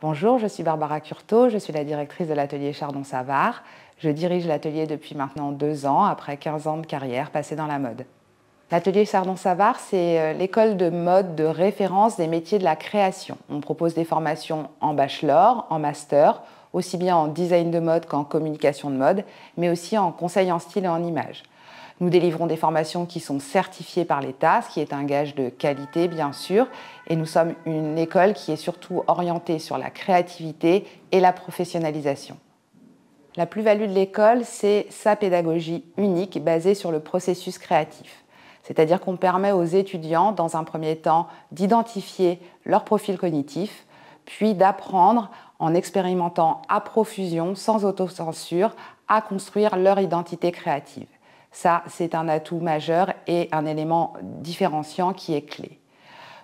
Bonjour, je suis Barbara Curto, je suis la directrice de l'atelier Chardon-Savard. Je dirige l'atelier depuis maintenant deux ans, après 15 ans de carrière passée dans la mode. L'atelier Chardon-Savard, c'est euh, l'école de mode de référence des métiers de la création. On propose des formations en bachelor, en master, aussi bien en design de mode qu'en communication de mode, mais aussi en conseil en style et en image. Nous délivrons des formations qui sont certifiées par l'État, ce qui est un gage de qualité bien sûr, et nous sommes une école qui est surtout orientée sur la créativité et la professionnalisation. La plus-value de l'école, c'est sa pédagogie unique basée sur le processus créatif. C'est-à-dire qu'on permet aux étudiants, dans un premier temps, d'identifier leur profil cognitif, puis d'apprendre en expérimentant à profusion, sans autocensure, à construire leur identité créative. Ça, c'est un atout majeur et un élément différenciant qui est clé.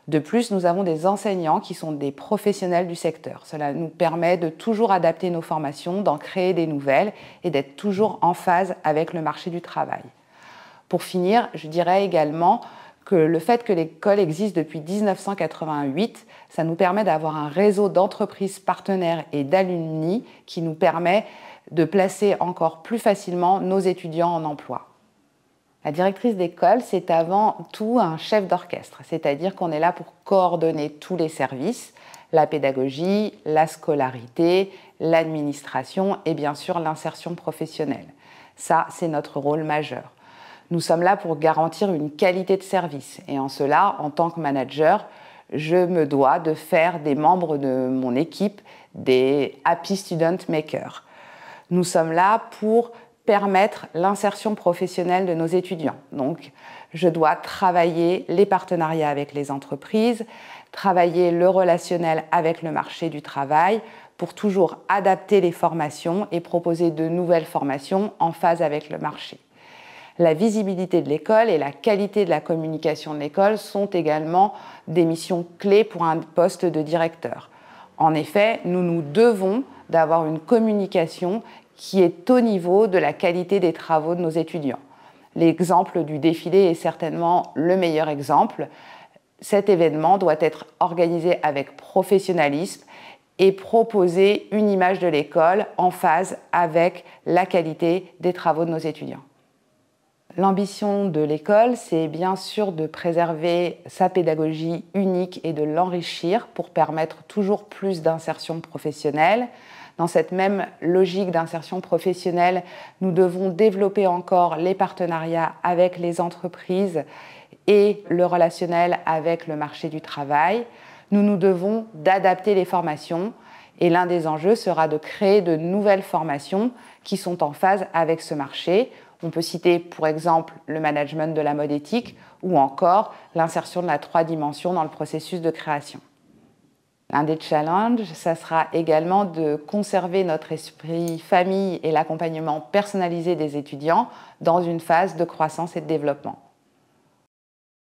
De plus, nous avons des enseignants qui sont des professionnels du secteur. Cela nous permet de toujours adapter nos formations, d'en créer des nouvelles et d'être toujours en phase avec le marché du travail. Pour finir, je dirais également que le fait que l'école existe depuis 1988, ça nous permet d'avoir un réseau d'entreprises partenaires et d'alumni qui nous permet de placer encore plus facilement nos étudiants en emploi. La directrice d'école, c'est avant tout un chef d'orchestre, c'est-à-dire qu'on est là pour coordonner tous les services, la pédagogie, la scolarité, l'administration et bien sûr l'insertion professionnelle. Ça, c'est notre rôle majeur. Nous sommes là pour garantir une qualité de service et en cela, en tant que manager, je me dois de faire des membres de mon équipe des Happy Student Makers. Nous sommes là pour permettre l'insertion professionnelle de nos étudiants. Donc, je dois travailler les partenariats avec les entreprises, travailler le relationnel avec le marché du travail pour toujours adapter les formations et proposer de nouvelles formations en phase avec le marché. La visibilité de l'école et la qualité de la communication de l'école sont également des missions clés pour un poste de directeur. En effet, nous nous devons d'avoir une communication qui est au niveau de la qualité des travaux de nos étudiants. L'exemple du défilé est certainement le meilleur exemple. Cet événement doit être organisé avec professionnalisme et proposer une image de l'école en phase avec la qualité des travaux de nos étudiants. L'ambition de l'école, c'est bien sûr de préserver sa pédagogie unique et de l'enrichir pour permettre toujours plus d'insertion professionnelle. Dans cette même logique d'insertion professionnelle, nous devons développer encore les partenariats avec les entreprises et le relationnel avec le marché du travail. Nous nous devons d'adapter les formations et l'un des enjeux sera de créer de nouvelles formations qui sont en phase avec ce marché on peut citer, pour exemple, le management de la mode éthique ou encore l'insertion de la trois dimensions dans le processus de création. Un des challenges, ça sera également de conserver notre esprit famille et l'accompagnement personnalisé des étudiants dans une phase de croissance et de développement.